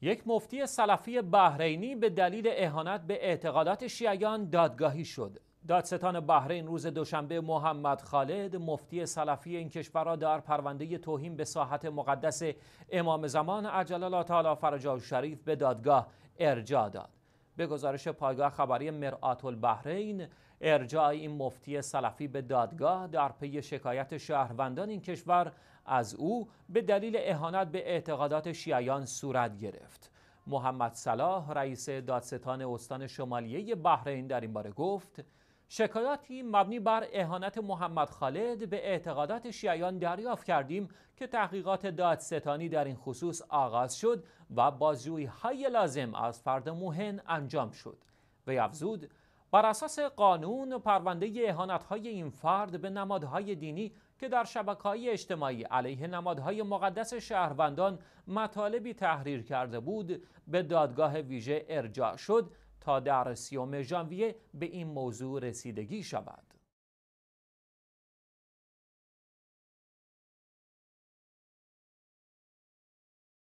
یک مفتی سلفی بحرینی به دلیل اهانت به اعتقادات شیعیان دادگاهی شد. دادستان بحرین روز دوشنبه محمد خالد مفتی سلفی این کشور را در پرونده توهین به ساحت مقدس امام زمان عجل تعالی فرجا شریف به دادگاه ارجاع داد. به گزارش پایگاه خبری مرآت البحرین ارجاع این مفتی سلفی به دادگاه در پی شکایت شهروندان این کشور از او به دلیل اهانت به اعتقادات شیعیان صورت گرفت محمد صلاح رئیس دادستان استان شمالیه بحرین در این باره گفت شکایاتی مبنی بر اهانت محمد خالد به اعتقادات شیعیان دریافت کردیم که تحقیقات دادستانی در این خصوص آغاز شد و بازجویی های لازم از فرد موهن انجام شد وی افزود بر اساس قانون پرونده اهانت های این فرد به نمادهای دینی که در های اجتماعی علیه نمادهای مقدس شهروندان مطالبی تحریر کرده بود به دادگاه ویژه ارجاع شد تا در سیوم ژانویه به این موضوع رسیدگی شود